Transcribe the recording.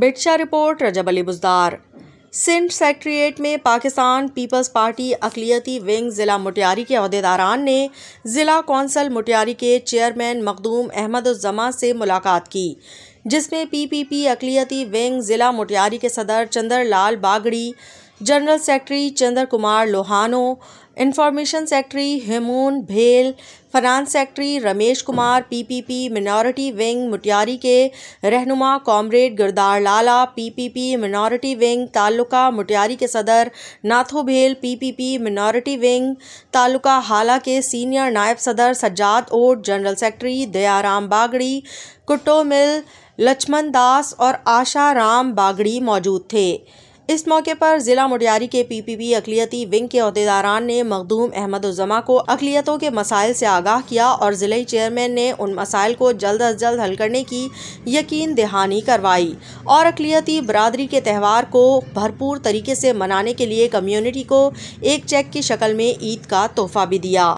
बिटशा report Rajab Ali Buzdar Sindh secretariat में Pakistan Peoples Party अकलीती wing ज़िला मुटियारी के अहदेदारान ने ज़िला कौंसल मुटियारी के चेयरमैन मखदूम अहमदुलजमा से मुलाकात की जिसमें पीपीपी अकलीती विंग ज़िला मुटियारी के सदर Chander Lal Bagri general secretary Chandra Kumar Lohano information secretary Himun Bhel finance secretary Ramesh Kumar PPP minority wing Matiari के रहनुमा comrade Girdhar Lala PPP minority wing taluka Matiari के सदर नाथो भेल पीपीपी मिनॉरिटी विंग ताल्लुका हाला के सीनियर नायब सदर सज्जाद ओट जनरल सेक्रेटरी दयाराम बागड़ी कुट्टो मिल लक्ष्मण दास और आशा राम बागड़ी मौजूद थे इस मौके पर जिला मोटियारी के पीपीबी अकलीति विंग के अहदेदारान ने मखदूम अहमद उजमा को अकलीतों के मसाइल से आगाह किया और ज़िले चेयरमैन ने उन मसाइल को जल्द अज जल्द हल करने की यकीन दहानी करवाई और अकलीति बरदरी के त्यौहार को भरपूर तरीके से मनाने के लिए कम्यूनिटी को एक चेक की शक्ल में ईद का तोहफा भी दिया